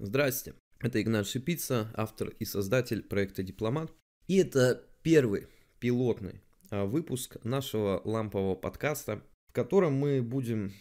Здрасте, это Игнат Шипица, автор и создатель проекта «Дипломат». И это первый пилотный а, выпуск нашего лампового подкаста, в котором мы будем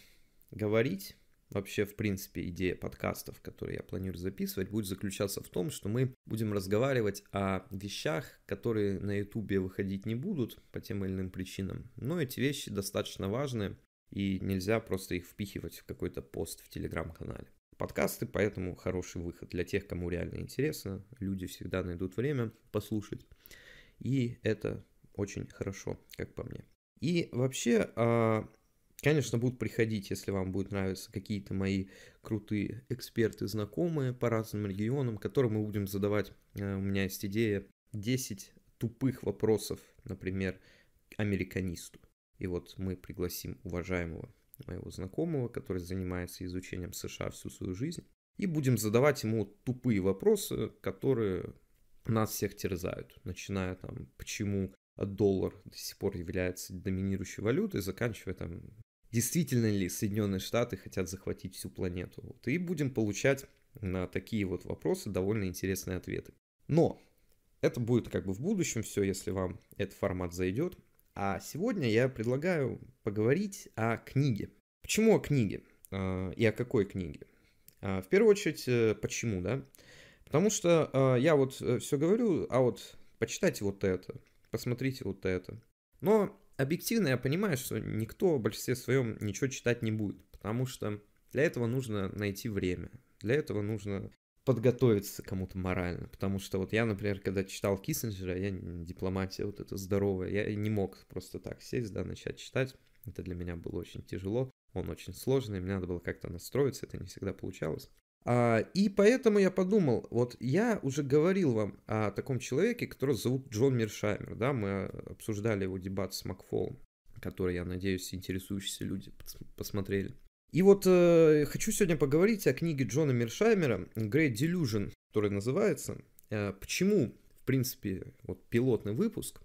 говорить, вообще, в принципе, идея подкастов, которые я планирую записывать, будет заключаться в том, что мы будем разговаривать о вещах, которые на ютубе выходить не будут по тем или иным причинам, но эти вещи достаточно важные, и нельзя просто их впихивать в какой-то пост в телеграм-канале подкасты, поэтому хороший выход для тех, кому реально интересно. Люди всегда найдут время послушать. И это очень хорошо, как по мне. И вообще, а, конечно, будут приходить, если вам будут нравиться какие-то мои крутые эксперты, знакомые по разным регионам, которым мы будем задавать. Э, у меня есть идея 10 тупых вопросов, например, американисту. И вот мы пригласим уважаемого моего знакомого, который занимается изучением США всю свою жизнь, и будем задавать ему тупые вопросы, которые нас всех терзают, начиная там, почему доллар до сих пор является доминирующей валютой, заканчивая там, действительно ли Соединенные Штаты хотят захватить всю планету. Вот, и будем получать на такие вот вопросы довольно интересные ответы. Но это будет как бы в будущем все, если вам этот формат зайдет. А сегодня я предлагаю поговорить о книге. Почему о книге? А, и о какой книге? А, в первую очередь, э, почему, да? Потому что а, я вот э, все говорю, а вот почитайте вот это, посмотрите вот это. Но объективно я понимаю, что никто в большинстве своем ничего читать не будет, потому что для этого нужно найти время, для этого нужно подготовиться кому-то морально, потому что вот я, например, когда читал Киссинджера, я дипломатия вот это здоровая, я не мог просто так сесть, да, начать читать, это для меня было очень тяжело, он очень сложный, мне надо было как-то настроиться, это не всегда получалось. А, и поэтому я подумал, вот я уже говорил вам о таком человеке, которого зовут Джон Миршаймер, да, мы обсуждали его дебат с Макфолом, который, я надеюсь, интересующиеся люди посмотрели. И вот э, хочу сегодня поговорить о книге Джона Миршаймера «Great Delusion», которая называется. Э, почему, в принципе, вот пилотный выпуск,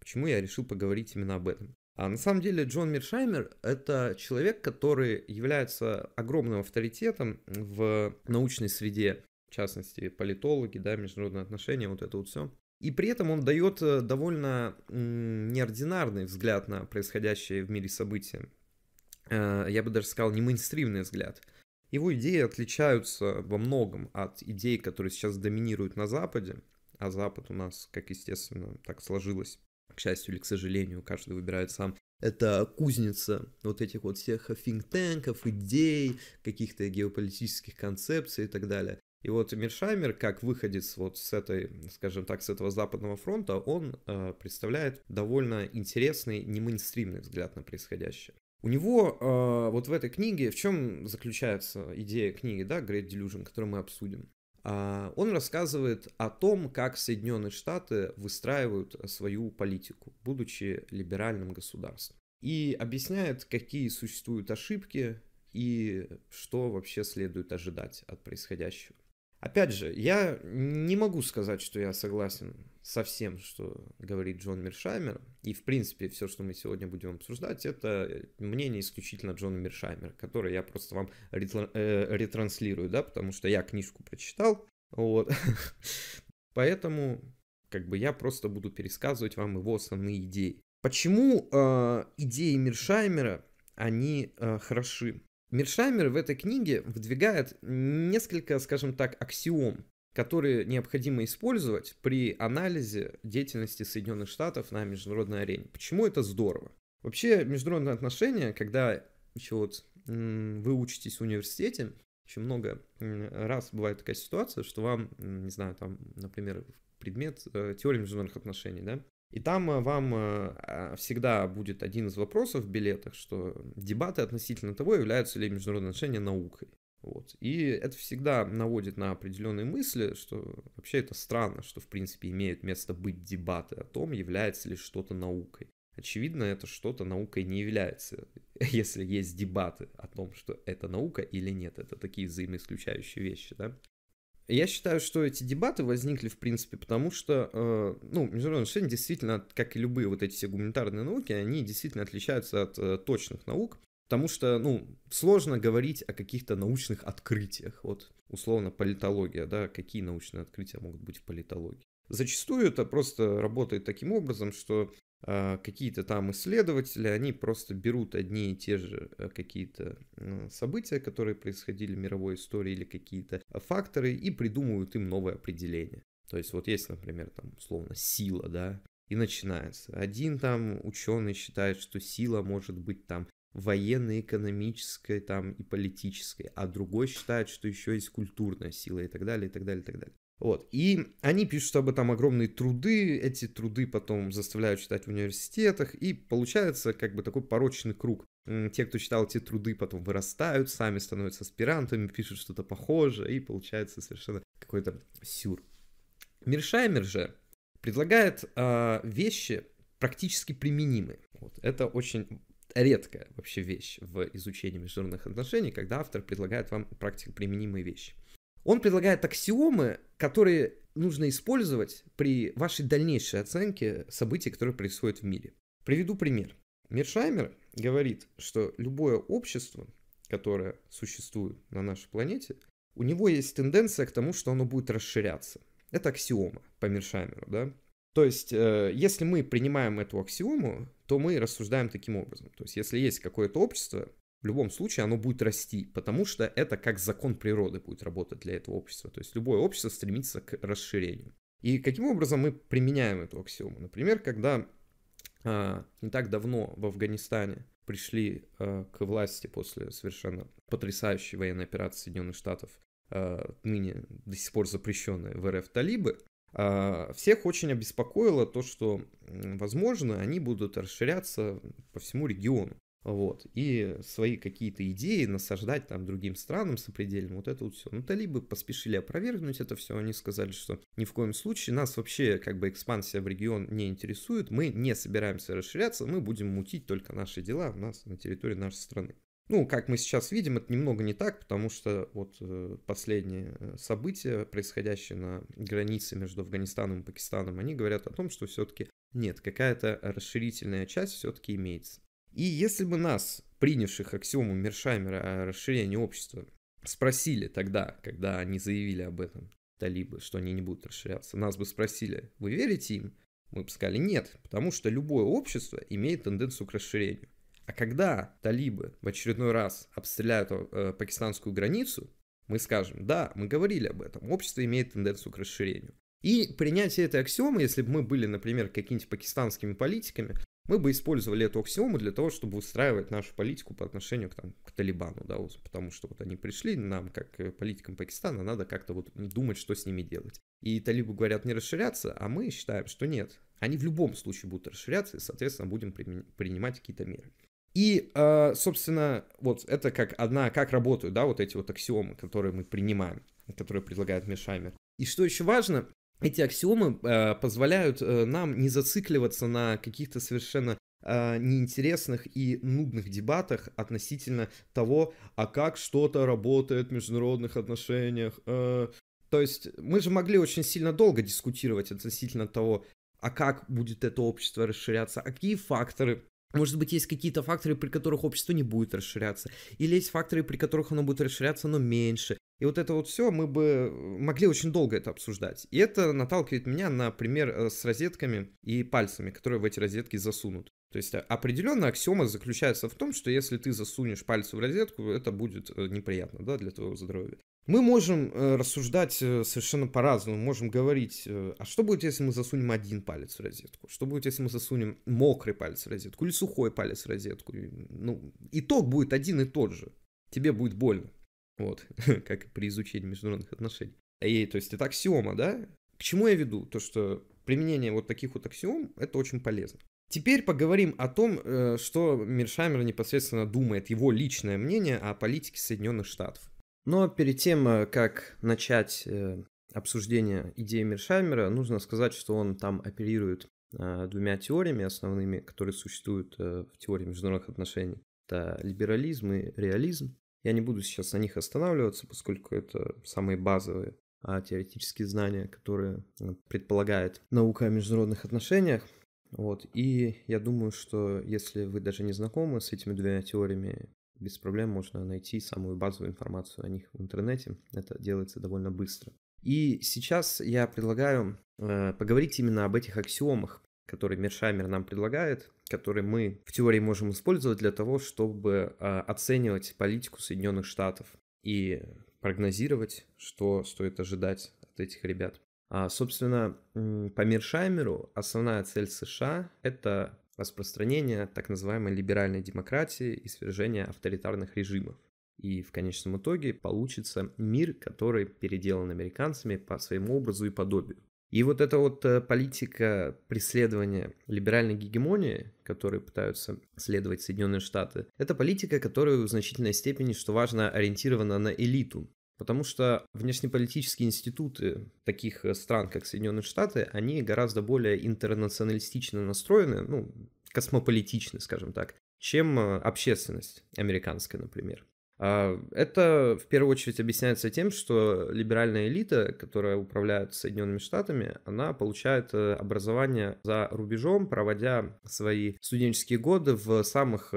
почему я решил поговорить именно об этом. А на самом деле Джон Миршаймер это человек, который является огромным авторитетом в научной среде, в частности, политологи, да, международные отношения, вот это вот все. И при этом он дает э, довольно неординарный взгляд на происходящее в мире события. Э, я бы даже сказал, не мейнстримный взгляд. Его идеи отличаются во многом от идей, которые сейчас доминируют на Западе, а Запад у нас, как естественно, так сложилось, к счастью или к сожалению, каждый выбирает сам. Это кузница вот этих вот всех финтенков, идей, каких-то геополитических концепций и так далее. И вот Мершаймер, как выходец вот с этой, скажем так, с этого западного фронта, он э, представляет довольно интересный, не мейнстримный взгляд на происходящее. У него э, вот в этой книге, в чем заключается идея книги, да, Great Delusion, которую мы обсудим? Э, он рассказывает о том, как Соединенные Штаты выстраивают свою политику, будучи либеральным государством. И объясняет, какие существуют ошибки и что вообще следует ожидать от происходящего. Опять же, я не могу сказать, что я согласен совсем, что говорит Джон Миршаймер и в принципе все, что мы сегодня будем обсуждать, это мнение исключительно Джона Миршаймера которое я просто вам э, ретранслирую, да, потому что я книжку прочитал, вот, поэтому как бы я просто буду пересказывать вам его основные идеи. Почему э, идеи Миршаймера они э, хороши? Миршаймер в этой книге выдвигает несколько, скажем так, аксиом которые необходимо использовать при анализе деятельности Соединенных Штатов на международной арене. Почему это здорово? Вообще, международные отношения, когда еще вот вы учитесь в университете, очень много раз бывает такая ситуация, что вам, не знаю, там, например, предмет э, теории международных отношений, да, и там э, вам э, а, всегда будет один из вопросов в билетах, что дебаты относительно того, являются ли международные отношения наукой. Вот. И это всегда наводит на определенные мысли, что вообще это странно, что в принципе имеют место быть дебаты о том, является ли что-то наукой. Очевидно, это что-то наукой не является, если есть дебаты о том, что это наука или нет. Это такие взаимоисключающие вещи, да? Я считаю, что эти дебаты возникли, в принципе, потому что, э, ну, международные отношения действительно, как и любые вот эти все гуманитарные науки, они действительно отличаются от э, точных наук Потому что, ну, сложно говорить о каких-то научных открытиях. Вот, условно, политология, да, какие научные открытия могут быть в политологии. Зачастую это просто работает таким образом, что э, какие-то там исследователи, они просто берут одни и те же э, какие-то события, которые происходили в мировой истории, или какие-то факторы, и придумывают им новое определение. То есть вот есть, например, там, условно, сила, да, и начинается. Один там ученый считает, что сила может быть там военно-экономической там и политической, а другой считает, что еще есть культурная сила и так далее, и так далее, и так далее. Вот. И они пишут об этом огромные труды, эти труды потом заставляют читать в университетах, и получается как бы такой порочный круг. Те, кто читал эти труды, потом вырастают, сами становятся аспирантами, пишут что-то похожее, и получается совершенно какой-то сюр. Миршаймер же предлагает э, вещи практически применимые. Вот. Это очень редкая вообще вещь в изучении международных отношений, когда автор предлагает вам практикоприменимые вещи. Он предлагает аксиомы, которые нужно использовать при вашей дальнейшей оценке событий, которые происходят в мире. Приведу пример. Мершаймер говорит, что любое общество, которое существует на нашей планете, у него есть тенденция к тому, что оно будет расширяться. Это аксиома по Мершаймеру, да? То есть, э, если мы принимаем эту аксиому, то мы рассуждаем таким образом. То есть, если есть какое-то общество, в любом случае оно будет расти, потому что это как закон природы будет работать для этого общества. То есть любое общество стремится к расширению. И каким образом мы применяем эту аксиому? Например, когда а, не так давно в Афганистане пришли а, к власти после совершенно потрясающей военной операции Соединенных Штатов, а, ныне до сих пор запрещенной в РФ талибы, а, всех очень обеспокоило то, что, возможно, они будут расширяться по всему региону. Вот. И свои какие-то идеи насаждать там другим странам сопредельным, вот это вот все. Ну, талибы поспешили опровергнуть это все, они сказали, что ни в коем случае нас вообще как бы экспансия в регион не интересует, мы не собираемся расширяться, мы будем мутить только наши дела у нас на территории нашей страны. Ну, как мы сейчас видим, это немного не так, потому что вот э, последние э, события, происходящие на границе между Афганистаном и Пакистаном, они говорят о том, что все-таки нет, какая-то расширительная часть все-таки имеется. И если бы нас, принявших аксиому Мершаймера о расширении общества, спросили тогда, когда они заявили об этом, талибы, что они не будут расширяться, нас бы спросили, вы верите им? Мы бы сказали нет, потому что любое общество имеет тенденцию к расширению. А когда талибы в очередной раз обстреляют э, пакистанскую границу, мы скажем, да, мы говорили об этом, общество имеет тенденцию к расширению. И принятие этой аксиомы, если бы мы были, например, какими-нибудь пакистанскими политиками, мы бы использовали эту аксиому для того, чтобы устраивать нашу политику по отношению к, там, к Талибану, да, вот, потому что вот они пришли, нам, как э, политикам Пакистана, надо как-то вот думать, что с ними делать. И талибы говорят не расширяться, а мы считаем, что нет. Они в любом случае будут расширяться, и, соответственно, будем принимать какие-то меры. И, а, собственно, вот это как одна, как работают, да, вот эти вот аксиомы, которые мы принимаем, которые предлагает Мишамер. И что еще важно, эти аксиомы а, позволяют э, нам не зацикливаться на каких-то совершенно а, неинтересных и нудных дебатах относительно того, а как что-то работает в международных отношениях. Э. То есть мы же могли очень сильно долго дискутировать относительно того, а как будет это общество расширяться, а какие факторы может быть, есть какие-то факторы, при которых общество не будет расширяться. Или есть факторы, при которых оно будет расширяться, но меньше. И вот это вот все мы бы э, могли очень долго это обсуждать. И это наталкивает меня на пример э, с розетками и пальцами, которые в эти розетки засунут. То есть э, определенная аксиома заключается в том, что если ты засунешь пальцы в розетку, это будет неприятно да, для твоего здоровья. Мы можем э, рассуждать э, совершенно по-разному, можем говорить, э, а что будет, если мы засунем один палец в розетку? Что будет, если мы засунем мокрый палец в розетку или сухой палец в розетку? Ну, итог будет один и тот же. Тебе будет больно. Вот, как при изучении международных отношений. И, то есть это аксиома, да? К чему я веду? То, что применение вот таких вот аксиом, это очень полезно. Теперь поговорим о том, что Миршамер непосредственно думает, его личное мнение о политике Соединенных Штатов. Но перед тем, э, как начать э, обсуждение идеи Мершаймера, нужно сказать, что он там оперирует э, двумя теориями основными, которые существуют в теории международных отношений. Это либерализм и реализм. Я не буду сейчас на них останавливаться, поскольку это самые базовые а, теоретические знания, которые предполагает наука о международных отношениях. Вот. И я думаю, что если вы даже не знакомы с этими двумя теориями, без проблем можно найти самую базовую информацию о них в интернете. Это делается довольно быстро. И сейчас я предлагаю э, поговорить именно об этих аксиомах, которые Мершаймер нам предлагает, которые мы в теории можем использовать для того, чтобы э, оценивать политику Соединенных Штатов и прогнозировать, что стоит ожидать от этих ребят. А, собственно, по Мершаймеру основная цель США – это распространение так называемой либеральной демократии и свержение авторитарных режимов. И в конечном итоге получится мир, который переделан американцами по своему образу и подобию. И вот эта вот э, политика преследования либеральной гегемонии, которой пытаются следовать Соединенные Штаты, это политика, которая в значительной степени, что важно, ориентирована на элиту. Потому что внешнеполитические институты таких э, стран, как Соединенные Штаты, они гораздо более интернационалистично настроены, ну, космополитичны, скажем так, чем э, общественность американская, например. А это в первую очередь объясняется тем, что либеральная элита, которая управляет Соединенными Штатами, она получает э, образование за рубежом, проводя свои студенческие годы в самых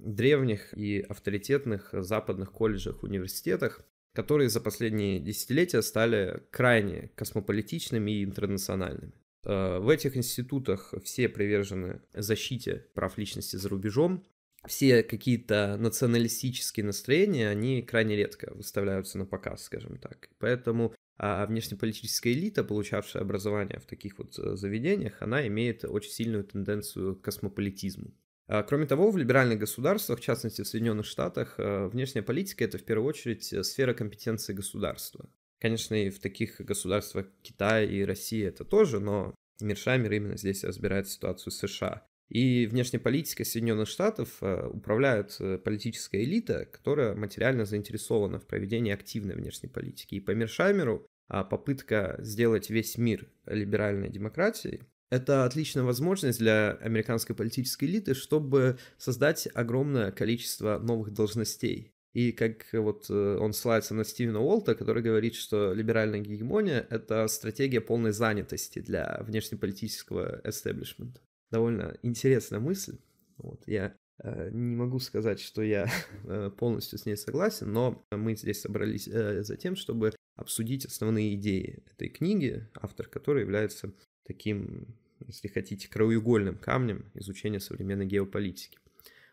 древних и авторитетных западных колледжах, университетах которые за последние десятилетия стали крайне космополитичными и интернациональными. Э, в этих институтах все привержены защите прав личности за рубежом. Все какие-то националистические настроения, они крайне редко выставляются на показ, скажем так. Поэтому а, а внешнеполитическая элита, получавшая образование в таких вот э, заведениях, она имеет очень сильную тенденцию к космополитизму. А, кроме того, в либеральных государствах, в частности в Соединенных Штатах, а, внешняя политика – это в первую очередь э, сфера компетенции государства. Конечно, и в таких государствах Китая и России это тоже, но Миршамер именно здесь разбирает ситуацию США. И внешней политикой Соединенных Штатов а, управляет э, политическая элита, которая материально заинтересована в проведении активной внешней политики. И по Мершаймеру попытка сделать весь мир либеральной демократией это отличная возможность для американской политической элиты, чтобы создать огромное количество новых должностей. И как э, вот э, он ссылается на Стивена Уолта, который говорит, что либеральная гегемония — это стратегия полной занятости для внешнеполитического эстеблишмента. Довольно интересная мысль. Вот, я э, не могу сказать, что я полностью с ней согласен, но мы здесь собрались за тем, чтобы обсудить основные идеи этой книги, автор которой является таким, если хотите, краеугольным камнем изучения современной геополитики.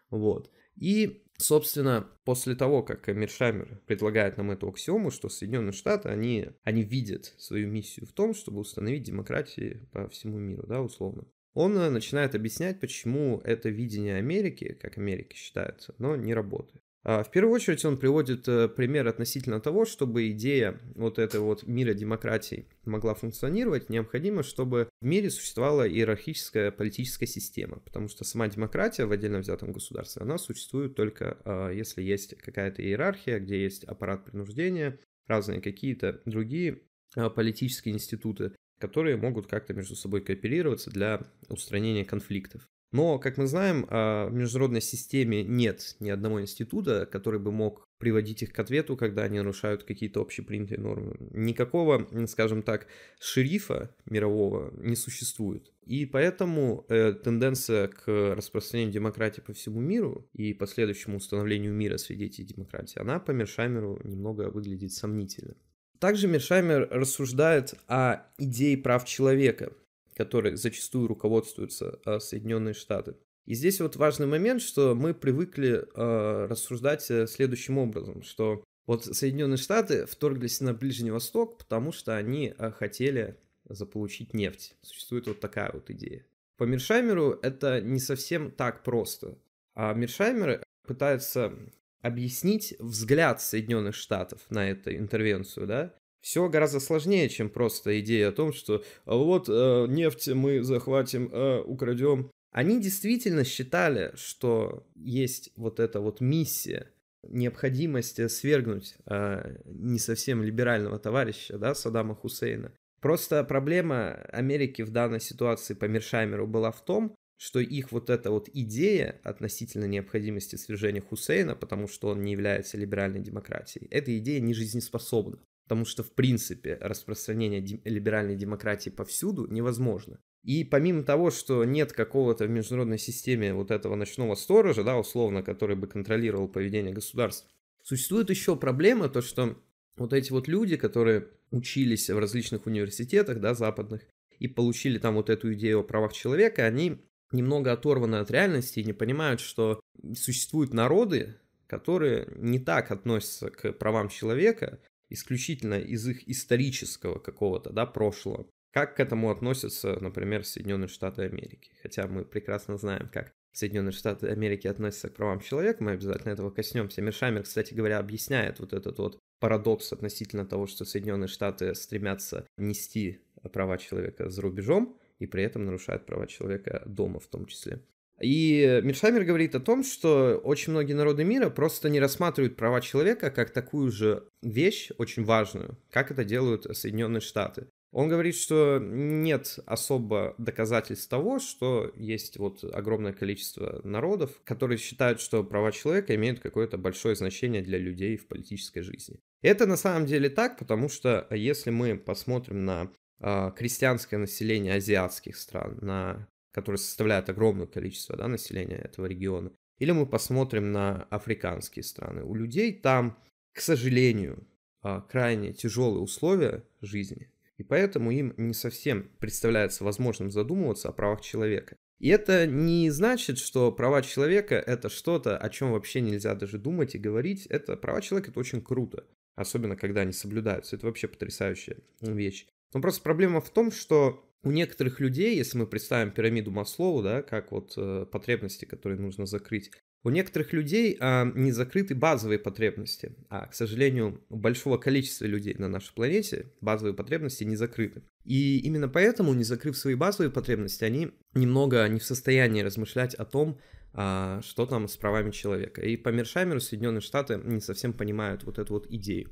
Вот. И, собственно, после того, как Мершамер предлагает нам эту аксиому, что Соединенные Штаты, они, они видят свою миссию в том, чтобы установить демократии по всему миру, да, условно. Он э, начинает объяснять, почему это видение Америки, как Америка считается, но не работает. А, в первую очередь он приводит э, пример относительно того, чтобы идея вот этой вот мира демократии могла функционировать, необходимо, чтобы в мире существовала иерархическая политическая система, потому что сама демократия в отдельно взятом государстве, она существует только а, если есть какая-то иерархия, где есть аппарат принуждения, разные какие-то другие а, политические институты, которые могут как-то между собой кооперироваться для устранения конфликтов. Но, как мы знаем, а, в международной системе нет ни одного института, который бы мог приводить их к ответу, когда они нарушают какие-то общепринятые нормы. Никакого, скажем так, шерифа мирового не существует. И поэтому э, тенденция к распространению демократии по всему миру и последующему установлению мира среди этих демократий, она по Мершаймеру немного выглядит сомнительно. Также Мершаймер рассуждает о идее прав человека, которые зачастую руководствуются а, Соединенные Штаты. И здесь вот важный момент, что мы привыкли а, э, рассуждать следующим образом, что вот Соединенные Штаты вторглись на Ближний Восток, потому что они а, хотели заполучить нефть. Существует вот такая вот идея. По Мершаймеру это не совсем так просто. А Мершаймер пытается объяснить взгляд Соединенных Штатов на эту интервенцию, да, все гораздо сложнее, чем просто идея о том, что а вот э, нефть мы захватим, э, а украдем. Они действительно считали, что есть вот эта вот миссия, необходимость свергнуть э, не совсем либерального товарища, да, Саддама Хусейна. Просто проблема Америки в данной ситуации по Мершаймеру была в том, что их вот эта вот идея относительно необходимости свержения Хусейна, потому что он не является либеральной демократией, эта идея не жизнеспособна потому что, в принципе, распространение либеральной демократии повсюду невозможно. И помимо того, что нет какого-то в международной системе вот этого ночного сторожа, да, условно, который бы контролировал поведение государств, существует еще проблема, то что вот эти вот люди, которые учились в различных университетах, да, западных, и получили там вот эту идею о правах человека, они немного оторваны от реальности и не понимают, что существуют народы, которые не так относятся к правам человека, исключительно из их исторического какого-то, да, прошлого. Как к этому относятся, например, Соединенные Штаты Америки? Хотя мы прекрасно знаем, как Соединенные Штаты Америки относятся к правам человека, мы обязательно этого коснемся. Мершамер, кстати говоря, объясняет вот этот вот парадокс относительно того, что Соединенные Штаты стремятся нести права человека за рубежом и при этом нарушают права человека дома в том числе. И Миршамер говорит о том, что очень многие народы мира просто не рассматривают права человека как такую же вещь, очень важную, как это делают Соединенные Штаты. Он говорит, что нет особо доказательств того, что есть вот огромное количество народов, которые считают, что права человека имеют какое-то большое значение для людей в политической жизни. Это на самом деле так, потому что если мы посмотрим на а, крестьянское население азиатских стран, на которые составляют огромное количество да, населения этого региона, или мы посмотрим на африканские страны. У людей там, к сожалению, а, крайне тяжелые условия жизни, и поэтому им не совсем представляется возможным задумываться о правах человека. И это не значит, что права человека это что-то, о чем вообще нельзя даже думать и говорить. Это права человека это очень круто, особенно когда они соблюдаются. Это вообще потрясающая вещь. Но просто проблема в том, что у некоторых людей, если мы представим пирамиду Маслоу, да, как вот э, потребности, которые нужно закрыть, у некоторых людей э, не закрыты базовые потребности, а, к сожалению, у большого количества людей на нашей планете базовые потребности не закрыты. И именно поэтому, не закрыв свои базовые потребности, они немного не в состоянии размышлять о том, э, что там с правами человека. И по Мершаймеру Соединенные Штаты не совсем понимают вот эту вот идею.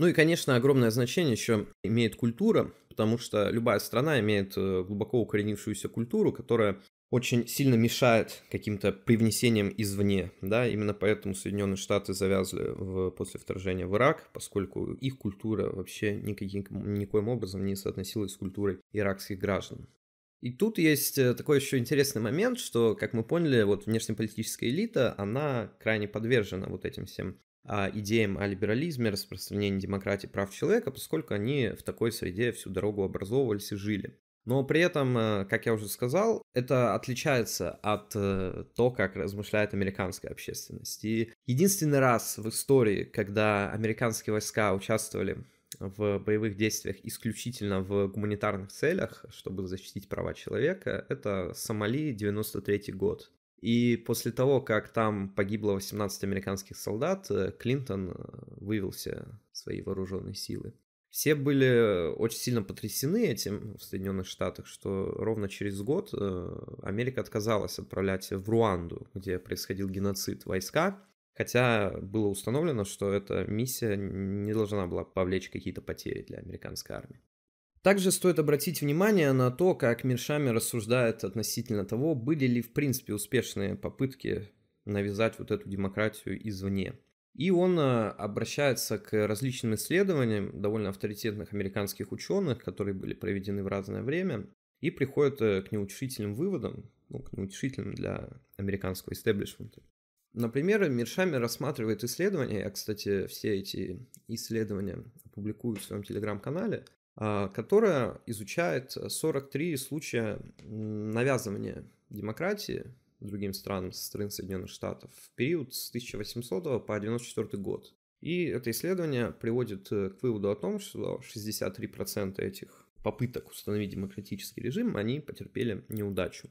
Ну и, конечно, огромное значение еще имеет культура, потому что любая страна имеет э, глубоко укоренившуюся культуру, которая очень сильно мешает каким-то привнесениям извне, да, именно поэтому Соединенные Штаты завязли в, после вторжения в Ирак, поскольку их культура вообще никаким, никоим образом не соотносилась с культурой иракских граждан. И тут есть э, такой еще интересный момент, что, как мы поняли, вот внешнеполитическая элита, она крайне подвержена вот этим всем а, идеям о либерализме, распространении демократии, прав человека, поскольку они в такой среде всю дорогу образовывались и жили. Но при этом, а, как я уже сказал, это отличается от э, то, как размышляет американская общественность. И единственный раз в истории, когда американские войска участвовали в боевых действиях исключительно в гуманитарных целях, чтобы защитить права человека, это Сомали, 93 год. И после того, как там погибло 18 американских солдат, э, Клинтон э, вывел все свои вооруженные силы. Все были э, очень сильно потрясены этим в Соединенных Штатах, что ровно через год Америка отказалась отправлять в Руанду, где происходил геноцид войска, хотя было установлено, что эта миссия не должна была повлечь какие-то потери для американской армии. Также стоит обратить внимание на то, как Миршами рассуждает относительно того, были ли в принципе успешные попытки навязать вот эту демократию извне. И он э, обращается к различным исследованиям довольно авторитетных американских ученых, которые были проведены в разное время, и приходит э, к неутешительным выводам, ну, к неутешительным для американского истеблишмента. Например, Миршами рассматривает исследования, я, кстати, все эти исследования публикую в своем телеграм-канале, а, которая изучает 43 случая навязывания демократии другим странам со стороны Соединенных Штатов в период с 1800 по 1994 год. И это исследование приводит э, к выводу о том, что 63% этих попыток установить демократический режим, они потерпели неудачу.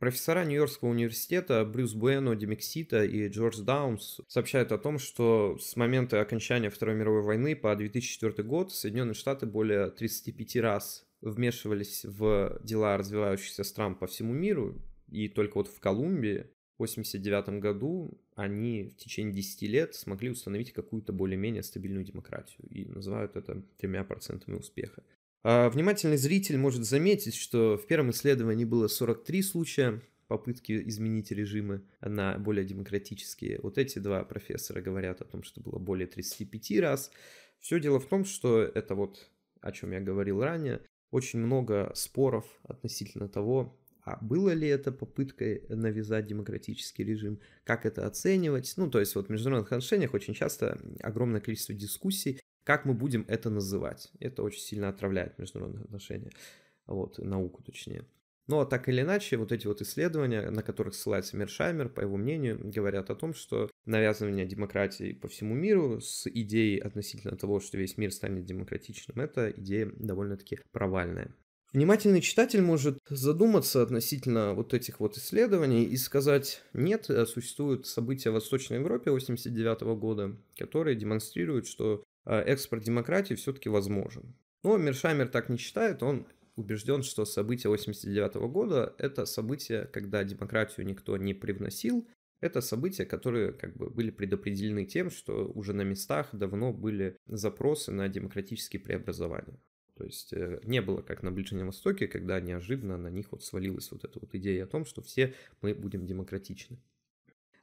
Профессора Нью-Йоркского университета Брюс Буэно Демексита и Джордж Даунс сообщают о том, что с момента окончания Второй мировой войны по 2004 год Соединенные Штаты более 35 раз вмешивались в дела развивающихся стран по всему миру, и только вот в Колумбии в 1989 году они в течение 10 лет смогли установить какую-то более-менее стабильную демократию и называют это тремя процентами успеха. А, внимательный зритель может заметить, что в первом исследовании было 43 случая попытки изменить режимы на более демократические. Вот эти два профессора говорят о том, что было более 35 раз. Все дело в том, что это вот о чем я говорил ранее, очень много споров относительно того, а было ли это попыткой навязать демократический режим, как это оценивать. Ну, то есть вот в международных отношениях очень часто огромное количество дискуссий как мы будем это называть? Это очень сильно отравляет международные отношения, вот, науку точнее. Но так или иначе, вот эти вот исследования, на которых ссылается Мершаймер, по его мнению, говорят о том, что навязывание демократии по всему миру с идеей относительно того, что весь мир станет демократичным, это идея довольно-таки провальная. Внимательный читатель может задуматься относительно вот этих вот исследований и сказать, нет, э, существуют события в Восточной Европе 89 года, которые демонстрируют, что Э, экспорт демократии все-таки возможен. Но Мершаймер так не считает, он убежден, что события 89 года – это события, когда демократию никто не привносил, это события, которые как бы были предопределены тем, что уже на местах давно были запросы на демократические преобразования. То есть э, не было как на Ближнем Востоке, когда неожиданно на них вот свалилась вот эта вот идея о том, что все мы будем демократичны.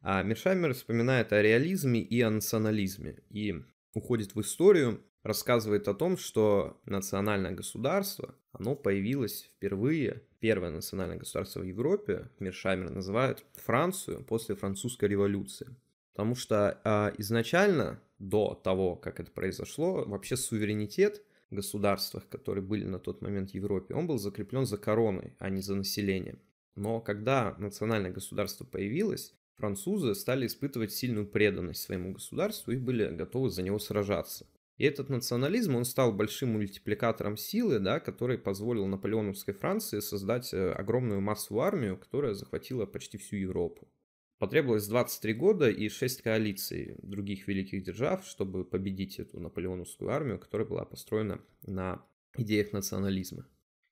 А Мершаймер вспоминает о реализме и о национализме. И уходит в историю, рассказывает о том, что национальное государство, оно появилось впервые, первое национальное государство в Европе, Мершаймер называют Францию после французской революции. Потому что э, изначально, до того, как это произошло, вообще суверенитет в государствах, которые были на тот момент в Европе, он был закреплен за короной, а не за населением. Но когда национальное государство появилось, французы стали испытывать сильную преданность своему государству и были готовы за него сражаться. И этот национализм, он стал большим мультипликатором силы, да, который позволил наполеоновской Франции создать э, огромную массу армию, которая захватила почти всю Европу. Потребовалось 23 года и 6 коалиций других великих держав, чтобы победить эту наполеоновскую армию, которая была построена на идеях национализма.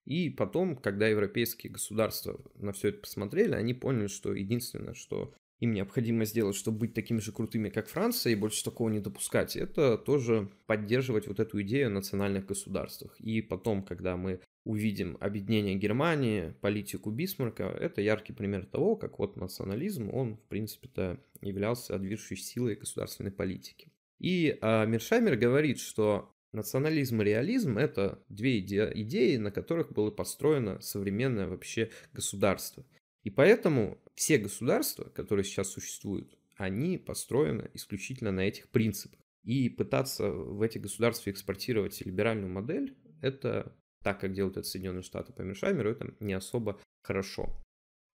И потом, когда европейские государства на все это посмотрели, они поняли, что единственное, что им необходимо сделать, чтобы быть такими же крутыми, как Франция, и больше такого не допускать, это тоже поддерживать вот эту идею о национальных государствах. И потом, когда мы увидим объединение Германии, политику Бисмарка, это яркий пример того, как вот национализм, он, в принципе-то, являлся движущей силой государственной политики. И а, Мершаймер говорит, что Национализм и реализм – это две иде- идеи, на которых было построено современное вообще государство. И поэтому все государства, которые сейчас существуют, они построены исключительно на этих принципах. И пытаться в эти государства экспортировать либеральную модель, это так, как делают это Соединенные Штаты по Мершаймеру, это не особо хорошо.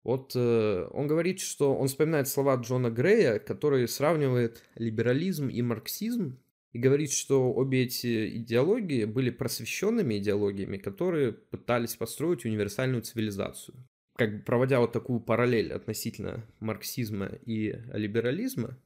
Вот э, он говорит, что он вспоминает слова Джона Грея, который сравнивает либерализм и марксизм, и говорит, что обе эти идеологии были просвещенными идеологиями, которые пытались построить универсальную цивилизацию как бы проводя вот такую параллель относительно марксизма и либерализма,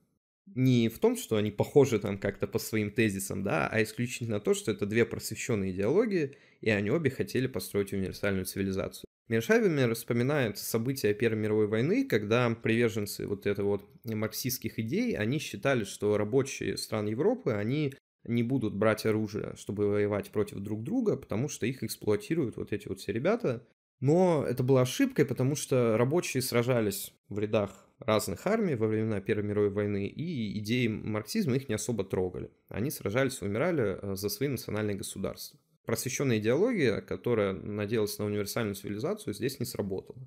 не в том, что они похожи там как-то по своим тезисам, да, а исключительно то, что это две просвещенные идеологии, и они обе хотели построить универсальную цивилизацию. Мершавимер вспоминает события Первой мировой войны, когда приверженцы вот этого вот марксистских идей, они считали, что рабочие стран Европы, они не будут брать оружие, чтобы воевать против друг друга, потому что их эксплуатируют вот эти вот все ребята, но это была ошибкой, потому что рабочие сражались в рядах разных армий во времена Первой мировой войны, и идеи марксизма их не особо трогали. Они сражались, умирали э, за свои национальные государства. Просвещенная идеология, которая надеялась на универсальную цивилизацию, здесь не сработала.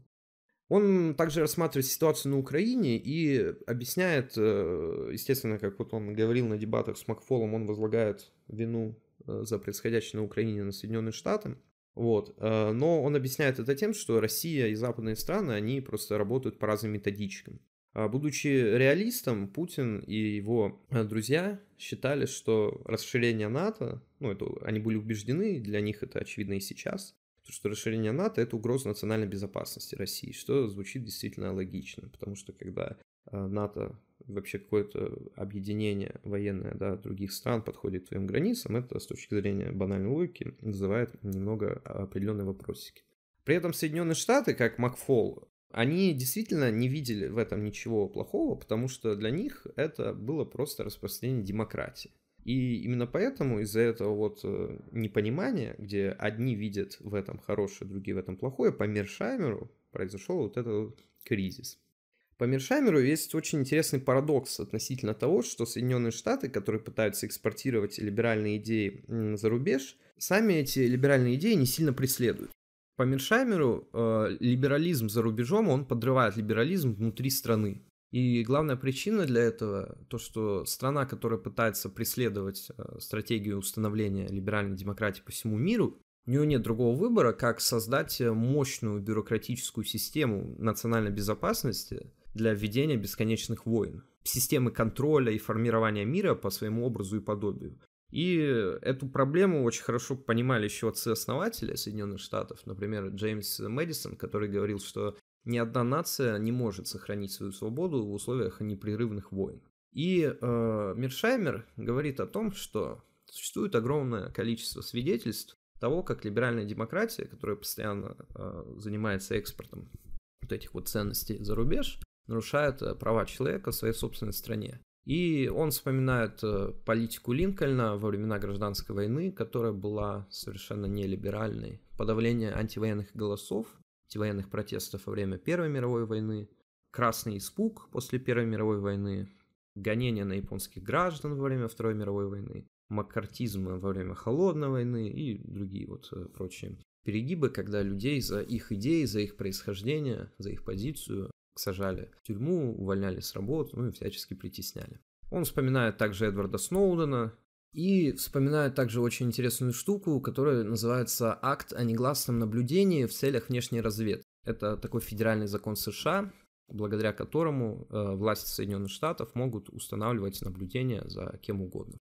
Он также рассматривает ситуацию на Украине и объясняет, э, естественно, как вот он говорил на дебатах с Макфолом, он возлагает вину э, за происходящее на Украине на Соединенные Штаты – вот. Э, но он объясняет это тем, что Россия и западные страны, они просто работают по разным методичкам. А будучи реалистом, Путин и его э, друзья считали, что расширение НАТО, ну, это, они были убеждены, для них это очевидно и сейчас, что расширение НАТО – это угроза национальной безопасности России, что звучит действительно логично, потому что когда э, НАТО вообще какое-то объединение военное да, других стран подходит к твоим границам, это с точки зрения банальной логики вызывает немного определенные вопросики. При этом Соединенные Штаты, как Макфол, они действительно не видели в этом ничего плохого, потому что для них это было просто распространение демократии. И именно поэтому из-за этого вот э, непонимания, где одни видят в этом хорошее, другие в этом плохое, по Мершаймеру произошел вот этот кризис. По Мершаймеру есть очень интересный парадокс относительно того, что Соединенные Штаты, которые пытаются экспортировать либеральные идеи за рубеж, сами эти либеральные идеи не сильно преследуют. По Мершаймеру э, либерализм за рубежом, он подрывает либерализм внутри страны. И главная причина для этого то, что страна, которая пытается преследовать э, стратегию установления либеральной демократии по всему миру, у нее нет другого выбора, как создать э, мощную бюрократическую систему национальной безопасности, для введения бесконечных войн, системы контроля и формирования мира по своему образу и подобию. И эту проблему очень хорошо понимали еще отцы-основатели Соединенных Штатов, например, Джеймс Мэдисон, который говорил, что ни одна нация не может сохранить свою свободу в условиях непрерывных войн. И э, Мершаймер говорит о том, что существует огромное количество свидетельств того, как либеральная демократия, которая постоянно э, занимается экспортом вот этих вот ценностей за рубеж, нарушают э, права человека в своей собственной стране. И он вспоминает э, политику Линкольна во времена гражданской войны, которая была совершенно нелиберальной. Подавление антивоенных голосов, антивоенных протестов во время Первой мировой войны, красный испуг после Первой мировой войны, гонения на японских граждан во время Второй мировой войны, маккартизм во время Холодной войны и другие вот э, прочие перегибы, когда людей за их идеи, за их происхождение, за их позицию сажали в тюрьму, увольняли с работы, ну и всячески притесняли. Он вспоминает также Эдварда Сноудена и вспоминает также очень интересную штуку, которая называется «Акт о негласном наблюдении в целях внешней разведки». Это такой федеральный закон США, благодаря которому э, власти Соединенных Штатов могут устанавливать наблюдение за кем угодно.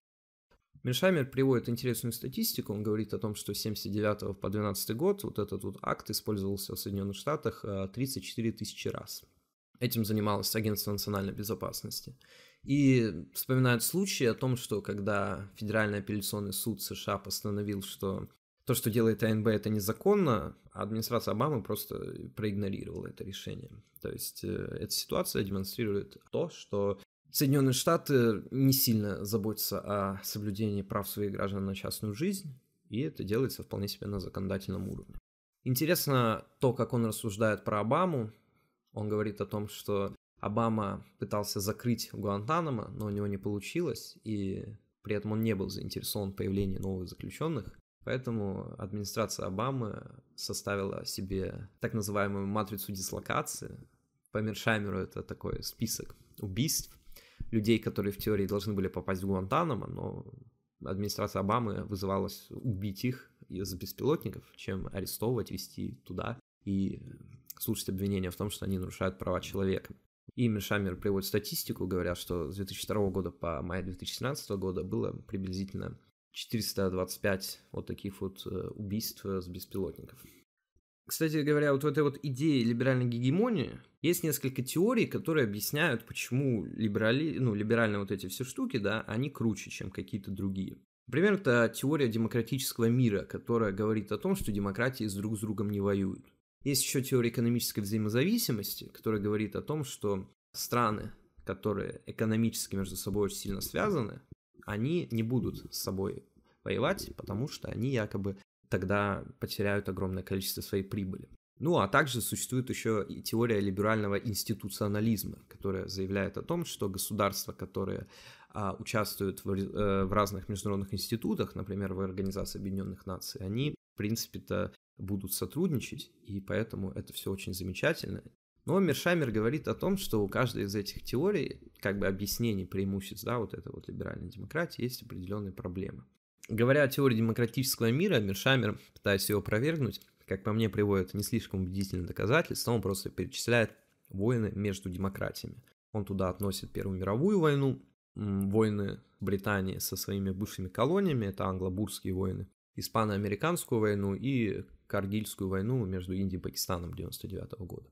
Меншаймер приводит интересную статистику, он говорит о том, что с 79 по 12 год вот этот вот акт использовался в Соединенных Штатах 34 э, тысячи раз. Этим занималось Агентство национальной безопасности. И вспоминают случаи о том, что когда Федеральный апелляционный суд США постановил, что то, что делает АНБ, это незаконно, а администрация Обамы просто проигнорировала это решение. То есть э, эта ситуация демонстрирует то, что Соединенные Штаты не сильно заботятся о соблюдении прав своих граждан на частную жизнь, и это делается вполне себе на законодательном уровне. Интересно то, как он рассуждает про Обаму, он говорит о том, что Обама пытался закрыть Гуантанамо, но у него не получилось, и при этом он не был заинтересован в появлении новых заключенных. Поэтому администрация Обамы составила себе так называемую матрицу дислокации. По Мершаймеру это такой список убийств, людей, которые в теории должны были попасть в Гуантанамо, но администрация Обамы вызывалась убить их из беспилотников, чем арестовывать, вести туда и слушать обвинения в том, что они нарушают права человека. И Мишамер приводит статистику, говорят, что с 2002 года по май 2017 года было приблизительно 425 вот таких вот э, убийств э, с беспилотников. Кстати говоря, вот в этой вот идее либеральной гегемонии есть несколько теорий, которые объясняют, почему либерали, ну, либеральные вот эти все штуки, да, они круче, чем какие-то другие. Например, это теория демократического мира, которая говорит о том, что демократии друг с другом не воюют. Есть еще теория экономической взаимозависимости, которая говорит о том, что страны, которые экономически между собой очень сильно связаны, они не будут с собой воевать, потому что они якобы тогда потеряют огромное количество своей прибыли. Ну, а также существует еще и теория либерального институционализма, которая заявляет о том, что государства, которые а, участвуют в, э, в разных международных институтах, например, в Организации Объединенных Наций, они принципе-то будут сотрудничать, и поэтому это все очень замечательно. Но Мершамер говорит о том, что у каждой из этих теорий, как бы объяснений преимуществ, да, вот этой вот либеральной демократии, есть определенные проблемы. Говоря о теории демократического мира, Мершамер пытаясь ее опровергнуть, как по мне, приводит не слишком убедительные доказательства, он просто перечисляет войны между демократиями. Он туда относит Первую мировую войну, войны Британии со своими бывшими колониями, это англобурские войны, испано-американскую войну и Каргильскую войну между Индией и Пакистаном 99 года.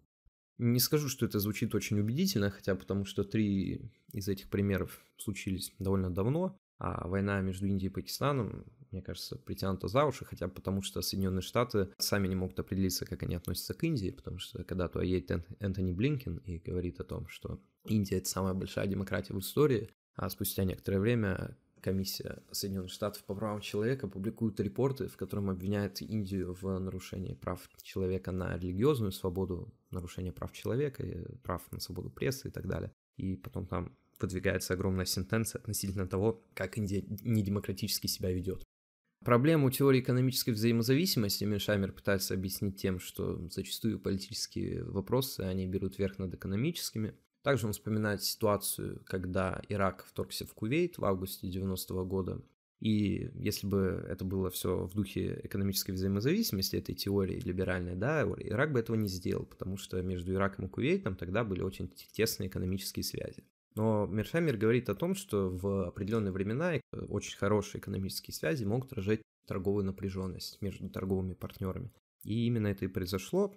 Не скажу, что это звучит очень убедительно, хотя потому что три из этих примеров случились довольно давно, а война между Индией и Пакистаном, мне кажется, притянута за уши, хотя потому что Соединенные Штаты сами не могут определиться, как они относятся к Индии, потому что когда туда едет Энтони Блинкин и говорит о том, что Индия — это самая большая демократия в истории, а спустя некоторое время комиссия Соединенных Штатов по правам человека публикует репорты, в котором обвиняет Индию в нарушении прав человека на религиозную свободу, нарушение прав человека, прав на свободу прессы и так далее. И потом там подвигается огромная сентенция относительно того, как Индия недемократически себя ведет. Проблему теории экономической взаимозависимости Меншаймер пытается объяснить тем, что зачастую политические вопросы, они берут верх над экономическими – также он вспоминает ситуацию, когда Ирак вторгся в Кувейт в августе 90 -го года. И если бы это было все в духе экономической взаимозависимости, этой теории либеральной, да, Ирак бы этого не сделал, потому что между Ираком и Кувейтом тогда были очень тесные экономические связи. Но Мершамер говорит о том, что в определенные времена очень хорошие экономические связи могут рожать торговую напряженность между торговыми партнерами. И именно это и произошло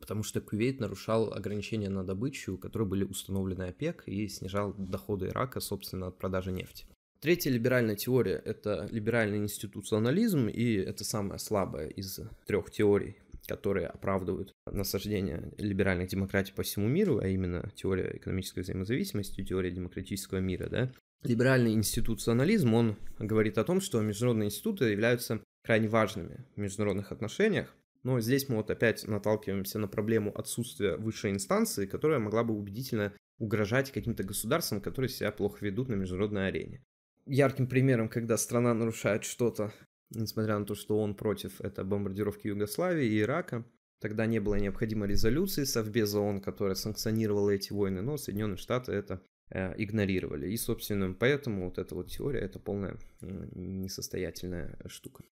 потому что Кувейт нарушал ограничения на добычу, которые были установлены ОПЕК и снижал доходы Ирака, собственно, от продажи нефти. Третья либеральная теория – это либеральный институционализм, и это самая слабая из трех теорий, которые оправдывают насаждение либеральных демократий по всему миру, а именно теория экономической взаимозависимости, теория демократического мира, да, либеральный институционализм, он говорит о том, что международные институты являются крайне важными в международных отношениях, но здесь мы вот опять наталкиваемся на проблему отсутствия высшей инстанции, которая могла бы убедительно угрожать каким-то государствам, которые себя плохо ведут на международной арене. Ярким примером, когда страна нарушает что-то, несмотря на то, что он против, это бомбардировки Югославии и Ирака, тогда не было необходимой резолюции Совбеза ООН, которая санкционировала эти войны, но Соединенные Штаты это э, игнорировали. И, собственно, поэтому вот эта вот теория, это полная э, несостоятельная штука.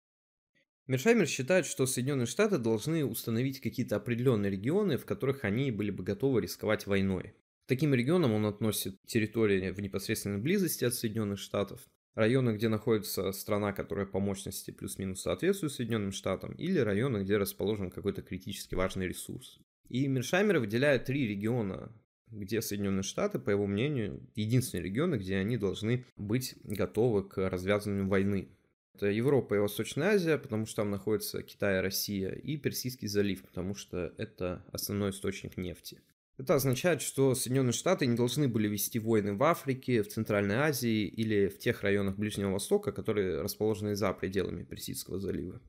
Мершаймер считает, что Соединенные Штаты должны установить какие-то определенные регионы, в которых они были бы готовы рисковать войной. К таким регионам он относит территории в непосредственной близости от Соединенных Штатов, районы, где находится страна, которая по мощности плюс-минус соответствует Соединенным Штатам, или районы, где расположен какой-то критически важный ресурс. И Мершаймер выделяет три региона, где Соединенные Штаты, по его мнению, единственные регионы, где они должны быть готовы к развязыванию войны. Это Европа и Восточная Азия, потому что там находятся Китай, Россия и Персидский залив, потому что это основной источник нефти. Это означает, что Соединенные Штаты не должны были вести войны в Африке, в Центральной Азии или в тех районах Ближнего Востока, которые расположены за пределами Персидского залива.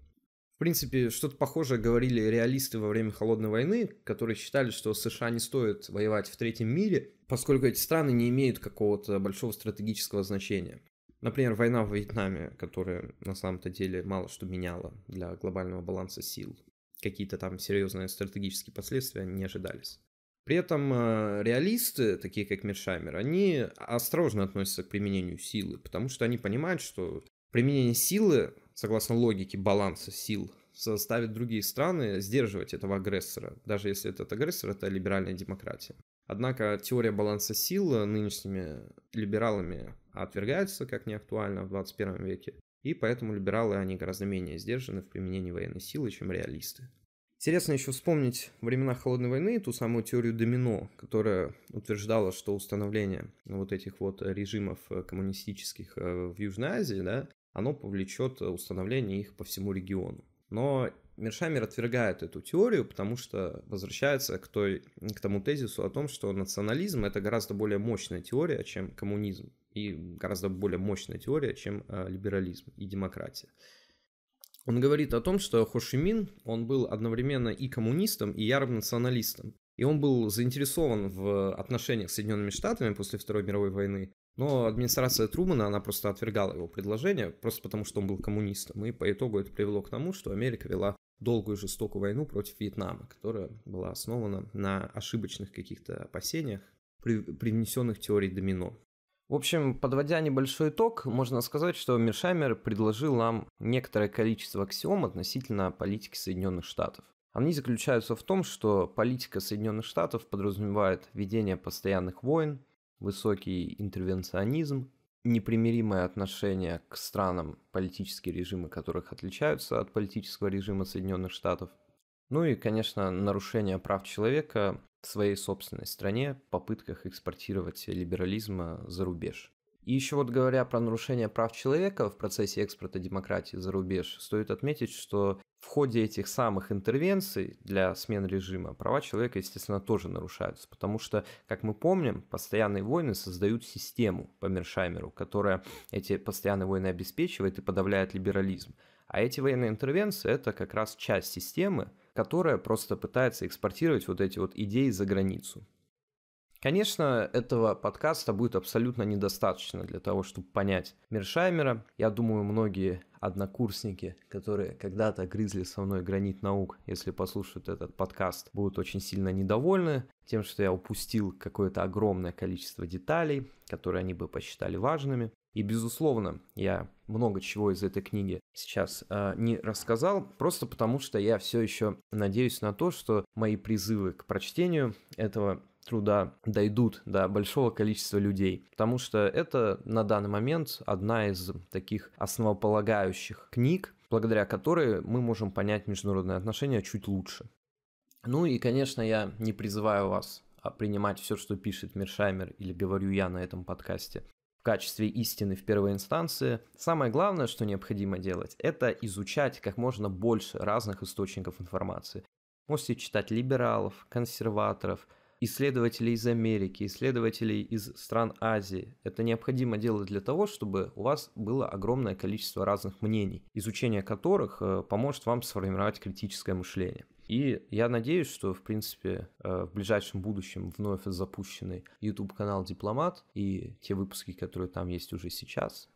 В принципе, что-то похожее говорили реалисты во время Холодной войны, которые считали, что США не стоит воевать в третьем мире, поскольку эти страны не имеют какого-то большого стратегического значения. Например, война во Вьетнаме, которая на самом-то деле мало что меняла для глобального баланса сил. Какие-то там серьезные стратегические последствия не ожидались. При этом э, реалисты, такие как Мершаймер, они осторожно относятся к применению силы, потому что они понимают, что применение силы, согласно логике баланса сил, заставит другие страны сдерживать этого агрессора, даже если этот агрессор – это либеральная демократия. Однако теория баланса сил нынешними либералами а отвергается как неактуально в 21 веке, и поэтому либералы, они гораздо менее сдержаны в применении военной силы, чем реалисты. Интересно еще вспомнить времена Холодной войны ту самую теорию домино, которая утверждала, что установление вот этих вот режимов коммунистических э, в Южной Азии, да, оно повлечет установление их по всему региону. Но Мершамер отвергает эту теорию, потому что возвращается к, той, к тому тезису о том, что национализм это гораздо более мощная теория, чем коммунизм и гораздо более мощная теория, чем э, либерализм и демократия. Он говорит о том, что Хошимин, он был одновременно и коммунистом, и ярым националистом. И он был заинтересован в отношениях с Соединенными Штатами после Второй мировой войны, но администрация Трумана, она просто отвергала его предложение, просто потому что он был коммунистом, и по итогу это привело к тому, что Америка вела долгую жестокую войну против Вьетнама, которая была основана на ошибочных каких-то опасениях, привнесенных теорией домино. В общем, подводя небольшой итог, можно сказать, что Мишамер предложил нам некоторое количество аксиом относительно политики Соединенных Штатов. Они заключаются в том, что политика Соединенных Штатов подразумевает ведение постоянных войн, высокий интервенционизм, непримиримое отношение к странам, политические режимы которых отличаются от политического режима Соединенных Штатов, ну и, конечно, нарушение прав человека в своей собственной стране, попытках экспортировать либерализм за рубеж. И еще вот говоря про нарушение прав человека в процессе экспорта демократии за рубеж, стоит отметить, что в ходе этих самых интервенций для смен режима права человека, естественно, тоже нарушаются, потому что, как мы помним, постоянные войны создают систему по Мершаймеру, которая эти постоянные войны обеспечивает и подавляет либерализм. А эти военные интервенции – это как раз часть системы, которая просто пытается экспортировать вот эти вот идеи за границу. Конечно, этого подкаста будет абсолютно недостаточно для того, чтобы понять Мершаймера. Я думаю, многие однокурсники, которые когда-то грызли со мной гранит наук, если послушают этот подкаст, будут очень сильно недовольны тем, что я упустил какое-то огромное количество деталей, которые они бы посчитали важными. И, безусловно, я много чего из этой книги сейчас э, не рассказал, просто потому что я все еще надеюсь на то, что мои призывы к прочтению этого труда дойдут до большого количества людей, потому что это на данный момент одна из таких основополагающих книг, благодаря которой мы можем понять международные отношения чуть лучше. Ну и, конечно, я не призываю вас а, принимать все, что пишет Мершаймер или говорю я на этом подкасте в качестве истины в первой инстанции. Самое главное, что необходимо делать, это изучать как можно больше разных источников информации. Можете читать либералов, консерваторов, исследователей из Америки, исследователей из стран Азии. Это необходимо делать для того, чтобы у вас было огромное количество разных мнений, изучение которых э, поможет вам сформировать критическое мышление. И я надеюсь, что, в принципе, э, в ближайшем будущем вновь запущенный YouTube-канал «Дипломат» и те выпуски, которые там есть уже сейчас,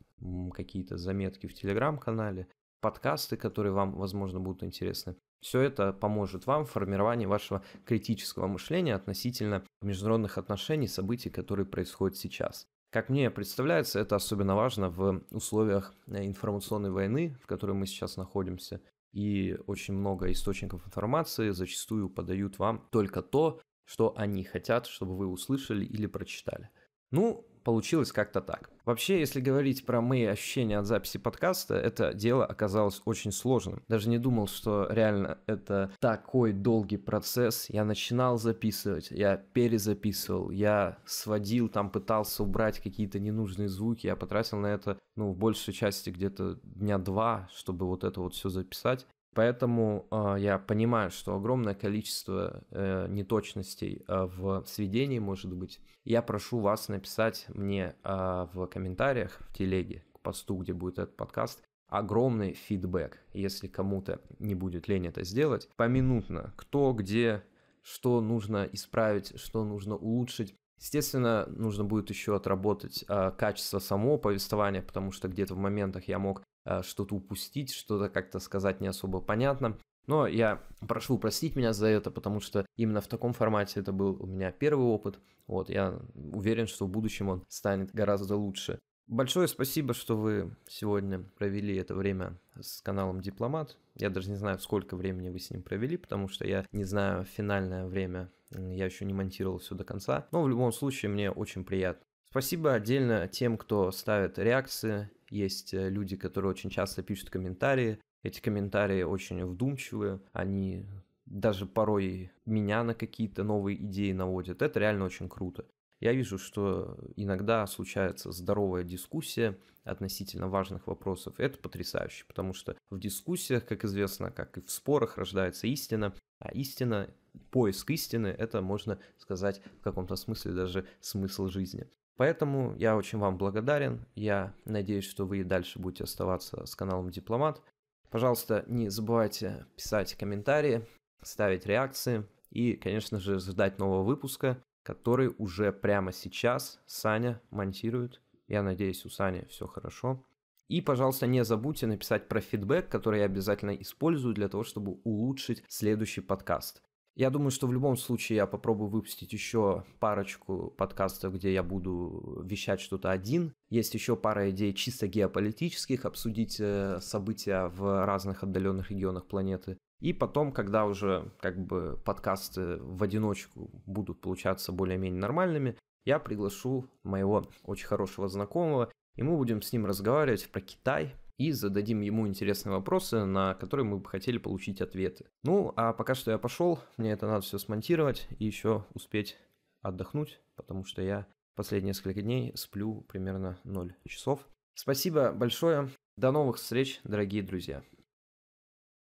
какие-то заметки в Телеграм-канале, подкасты, которые вам, возможно, будут интересны. Все это поможет вам в формировании вашего критического мышления относительно международных отношений, событий, которые происходят сейчас. Как мне представляется, это особенно важно в условиях э, информационной войны, в которой мы сейчас находимся, и очень много источников информации зачастую подают вам только то, что они хотят, чтобы вы услышали или прочитали. Ну, получилось как-то так. Вообще, если говорить про мои ощущения от записи подкаста, это дело оказалось очень сложным. Даже не думал, что реально это такой долгий процесс. Я начинал записывать, я перезаписывал, я сводил, там пытался убрать какие-то ненужные звуки. Я потратил на это, ну, в большей части где-то дня два, чтобы вот это вот все записать. Поэтому э, я понимаю, что огромное количество э, неточностей э, в сведении может быть. Я прошу вас написать мне э, в комментариях в телеге к посту, где будет этот подкаст, огромный фидбэк, если кому-то не будет лень это сделать, поминутно, кто, где, что нужно исправить, что нужно улучшить. Естественно, нужно будет еще отработать э, качество самого повествования, потому что где-то в моментах я мог Э, что-то упустить, что-то как-то сказать не особо понятно. Но я прошу простить меня за это, потому что именно в таком формате это был у меня первый опыт. Вот, я уверен, что в будущем он станет гораздо лучше. Большое спасибо, что вы сегодня провели это время с каналом Дипломат. Я даже не знаю, сколько времени вы с ним провели, потому что я не знаю финальное время, я еще не монтировал все до конца. Но в любом случае мне очень приятно. Спасибо отдельно тем, кто ставит реакции есть э, люди, которые очень часто пишут комментарии. Эти комментарии очень вдумчивые, они даже порой меня на какие-то новые идеи наводят. Это реально очень круто. Я вижу, что иногда случается здоровая дискуссия относительно важных вопросов. Это потрясающе, потому что в дискуссиях, как известно, как и в спорах, рождается истина, а истина, поиск истины, это можно сказать в каком-то смысле даже смысл жизни. Поэтому я очень вам благодарен. Я надеюсь, что вы и дальше будете оставаться с каналом Дипломат. Пожалуйста, не забывайте писать комментарии, ставить реакции и, конечно же, ждать нового выпуска, который уже прямо сейчас Саня монтирует. Я надеюсь, у Сани все хорошо. И, пожалуйста, не забудьте написать про фидбэк, который я обязательно использую для того, чтобы улучшить следующий подкаст. Я думаю, что в любом случае я попробую выпустить еще парочку подкастов, где я буду вещать что-то один. Есть еще пара идей чисто геополитических, обсудить э, события в разных отдаленных регионах планеты. И потом, когда уже как бы подкасты в одиночку будут получаться более-менее нормальными, я приглашу моего очень хорошего знакомого, и мы будем с ним разговаривать про Китай, и зададим ему интересные вопросы, на которые мы бы хотели получить ответы. Ну, а пока что я пошел, мне это надо все смонтировать и еще успеть отдохнуть, потому что я последние несколько дней сплю примерно 0 часов. Спасибо большое. До новых встреч, дорогие друзья.